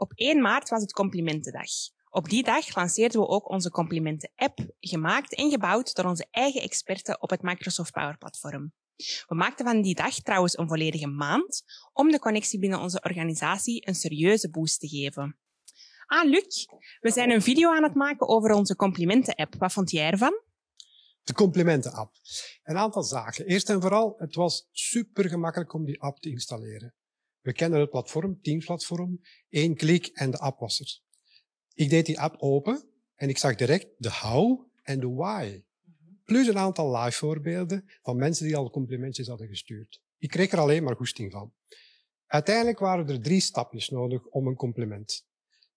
Op 1 maart was het Complimentendag. Op die dag lanceerden we ook onze complimenten-app, gemaakt en gebouwd door onze eigen experten op het Microsoft Power Platform. We maakten van die dag trouwens een volledige maand om de connectie binnen onze organisatie een serieuze boost te geven. Ah, Luc, we zijn een video aan het maken over onze complimenten-app. Wat vond jij ervan? De complimenten-app. Een aantal zaken. Eerst en vooral, het was super gemakkelijk om die app te installeren. We kennen het platform, Teams-platform. Eén klik en de app was er. Ik deed die app open en ik zag direct de how en de why. Mhm. Plus een aantal live voorbeelden van mensen die al complimentjes hadden gestuurd. Ik kreeg er alleen maar goesting van. Uiteindelijk waren er drie stapjes nodig om een compliment.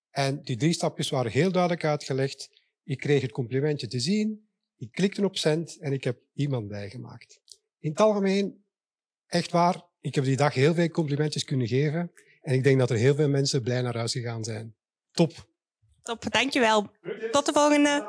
En die drie stapjes waren heel duidelijk uitgelegd. Ik kreeg het complimentje te zien, ik klikte op send en ik heb iemand bijgemaakt. In het algemeen, echt waar, ik heb die dag heel veel complimentjes kunnen geven. En ik denk dat er heel veel mensen blij naar huis gegaan zijn. Top. Top, dankjewel. Tot de volgende.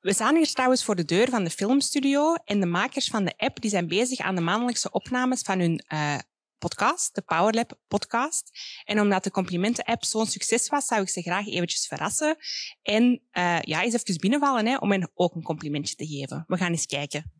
We staan hier trouwens voor de deur van de filmstudio. En de makers van de app die zijn bezig aan de maandelijkse opnames van hun eh, podcast, de PowerLab podcast. En omdat de complimenten-app zo'n succes was, zou ik ze graag eventjes verrassen. En uh, ja, eens even binnenvallen hè, om hen ook een complimentje te geven. We gaan eens kijken.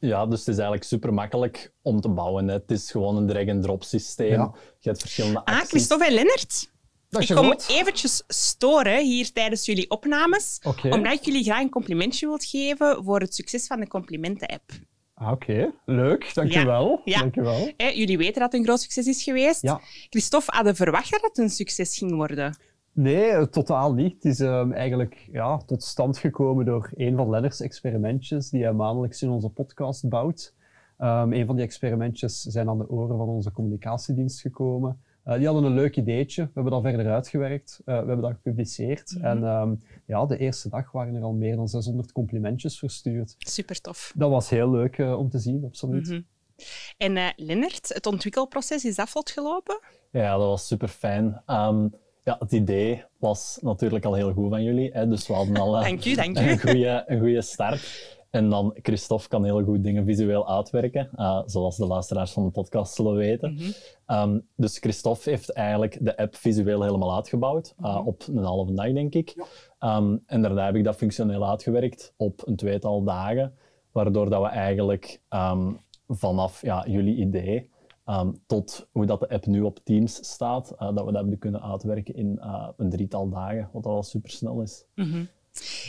Ja, dus het is eigenlijk super makkelijk om te bouwen. Het is gewoon een drag-and-drop systeem. Ja. Je hebt verschillende ah, acties. Ah, Christophe en Lennart. ik kom goed. eventjes storen hier tijdens jullie opnames, omdat ik jullie graag een complimentje wilt geven voor het succes van de complimenten-app. Ah, Oké, leuk. Dankjewel. Dankjewel. Ja. jullie weten dat het een groot succes is geweest. Ja. Christophe hadden verwacht dat het een succes ging worden. Nee, eh, totaal niet. Het is ehm, eigenlijk ja, tot stand gekomen door een van Lenners' experimentjes die hij maandelijks in onze podcast bouwt. Um, een van die experimentjes zijn aan de oren van onze communicatiedienst gekomen. Eh, die hadden een leuk ideetje. We hebben dat verder uitgewerkt. Eh, we hebben dat gepubliceerd. Mhm. En ehm, ja, de eerste dag waren er al meer dan 600 complimentjes verstuurd. Super tof. Dat was heel leuk om te zien, absoluut. Mm -hmm. En Lennert, het ontwikkelproces, is afgelopen? gelopen? Ja, dat was super fijn. Ja, het idee was natuurlijk al heel goed van jullie. Hè? Dus we hadden al eh, een, goede, een goede start. En dan, Christophe kan heel goed dingen visueel uitwerken, eh, zoals de luisteraars van de podcast zullen weten. Mhm. Ehm, dus Christophe heeft eigenlijk de app visueel helemaal uitgebouwd, eh, mhm. op een halve dag denk ik. Ehm, en daarna heb ik dat functioneel uitgewerkt op een tweetal dagen, waardoor dat we eigenlijk ehm, vanaf ja, jullie idee Ehm, tot hoe dat de app nu op Teams staat, eh, dat we dat hebben kunnen uitwerken in eh, een drietal dagen, wat al super snel is. Mhm.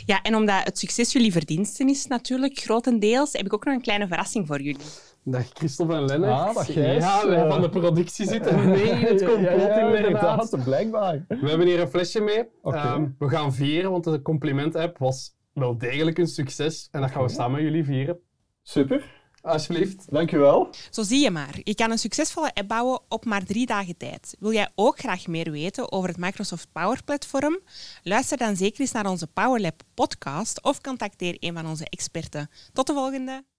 Ja, en omdat het succes jullie verdiensten is natuurlijk, grotendeels, heb ik ook nog een kleine verrassing voor jullie. Dag Christophe en Lennart. Ah, dag Ja, wij van de productie zitten mee in het complot ja, ja, blijkbaar. We hebben hier een flesje mee. Ehm, we gaan vieren, want de compliment-app was wel degelijk een succes. En dat gaan we samen met jullie vieren. Super. Alsjeblieft. Dankjewel. Zo zie je maar. Je kan een succesvolle app bouwen op maar drie dagen tijd. Wil jij ook graag meer weten over het Microsoft Power Platform? Luister dan zeker eens naar onze Power Lab podcast of contacteer een van onze experten. Tot de volgende.